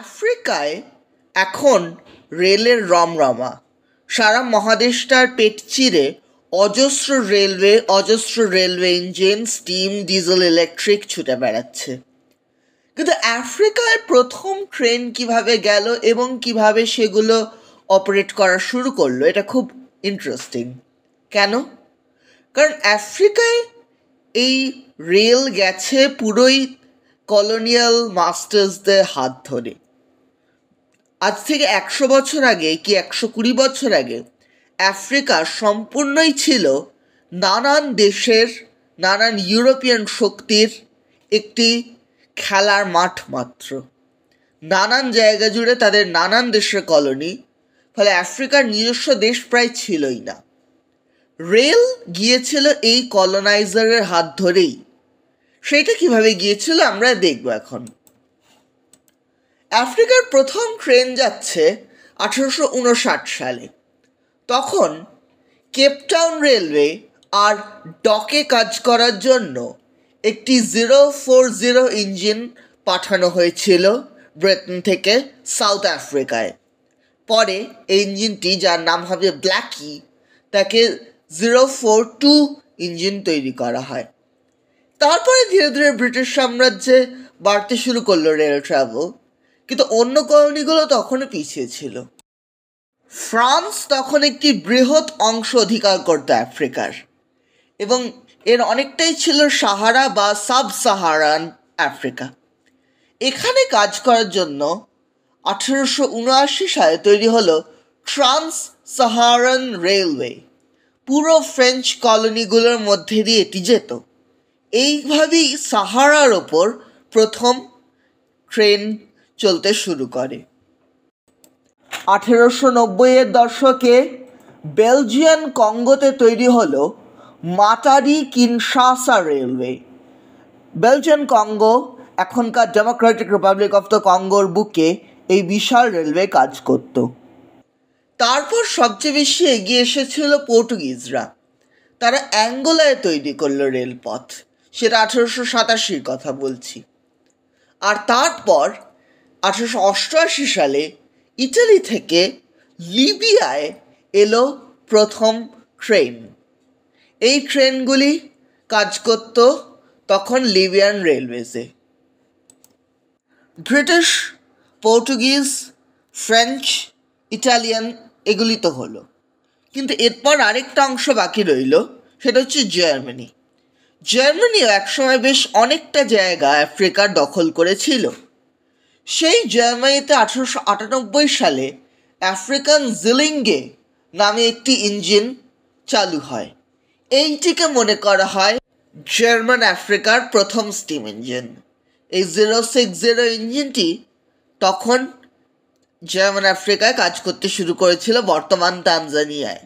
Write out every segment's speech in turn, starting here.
আফ্রিকায় এখন রেলের রমরমা সারা মহাদেশটার পেট চিরে অজস্র রেলওয়ে অজস্র railway engine steam diesel electric ছুটে বেড়াচ্ছে কিন্তু আফ্রিকায় প্রথম ট্রেন কিভাবে গেল এবং কিভাবে সেগুলো অপারেট করা শুরু করলো এটা খুব ইন্টারেস্টিং কেন কারণ আফ্রিকায় এই রেল গেছে পুরোই কলোনিয়াল মাস্টার্সদের হাত ধরে আজ থেকে একশো বছর আগে কি একশো কুড়ি বছর আগে আফ্রিকা সম্পূর্ণই ছিল নানান দেশের নানান ইউরোপিয়ান শক্তির একটি খেলার মাঠ মাত্র নানান জায়গা জুড়ে তাদের নানান দেশের কলোনি ফলে আফ্রিকার নিজস্ব দেশ প্রায় ছিলই না রেল গিয়েছিল এই কলোনাইজারের হাত ধরেই সেটা কিভাবে গিয়েছিল আমরা দেখব এখন আফ্রিকার প্রথম ট্রেন যাচ্ছে আঠারোশো সালে তখন কেপটাউন রেলওয়ে আর ডকে কাজ করার জন্য একটি জিরো ফোর জিরো ইঞ্জিন পাঠানো হয়েছিল ব্রিটেন থেকে সাউথ আফ্রিকায় পরে এই ইঞ্জিনটি যার নাম হবে ব্ল্যাকি তাকে জিরো ফোর টু ইঞ্জিন তৈরি করা হয় তারপরে ধীরে ধীরে ব্রিটিশ সাম্রাজ্যে বাড়তে শুরু করলো রেল ট্রাভেল কিন্তু অন্য কলোনিগুলো তখনও পিছিয়ে ছিল ফ্রান্স তখন একটি বৃহৎ অংশ অধিকার করত আফ্রিকার এবং এর অনেকটাই ছিল সাহারা বা সাব সাহারান আফ্রিকা এখানে কাজ করার জন্য আঠেরোশো উনআশি সালে তৈরি হলো ট্রান্স সাহারান রেলওয়ে পুরো ফ্রেঞ্চ কলোনিগুলোর মধ্যে দিয়ে এটি যেত এইভাবেই সাহারার ওপর প্রথম ট্রেন চলতে শুরু করে আঠেরোশো নব্বইয়ের দশকে বেলজিয়ান কঙ্গোতে তৈরি হলো Matadi Kinshasa railway Belgian Congo এখনকার ডেমোক্রেটিক রিপাবলিক অফ দ্য কঙ্গোর বুকে এই বিশাল রেলওয়ে কাজ করত তারপর সবচেয়ে বেশি এগিয়ে এসেছিল পর্তুগিজরা তারা অ্যাঙ্গোলায় তৈরি করলো রেলপথ সেটা আঠেরোশো সাতাশির কথা বলছি আর তারপর আঠেরোশো অষ্টআশি সালে ইটালি থেকে লিবিয়ায় এলো প্রথম ট্রেন এই ট্রেনগুলি কাজ করত তখন লিবিয়ান রেলওয়েজে ব্রিটিশ পর্তুগিজ ফ্রেঞ্চ ইটালিয়ান এগুলি তো হলো কিন্তু এরপর আরেকটা অংশ বাকি রইল সেটা হচ্ছে জার্মানি জার্মানিও একসময় বেশ অনেকটা জায়গা আফ্রিকার দখল করেছিল সেই জার্মানিতে আঠারোশো আটানব্বই সালে আফ্রিকান জিলিঙ্গে নামে একটি ইঞ্জিন চালু হয় এইটিকে মনে করা হয় জার্মান আফ্রিকার প্রথম স্টিম ইঞ্জিন এই জিরো সিক্স জিরো ইঞ্জিনটি তখন জার্মান আফ্রিকায় কাজ করতে শুরু করেছিল বর্তমান তানজানিয়ায়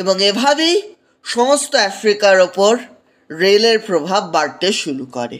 এবং এভাবেই সমস্ত আফ্রিকার ওপর রেলের প্রভাব বাড়তে শুরু করে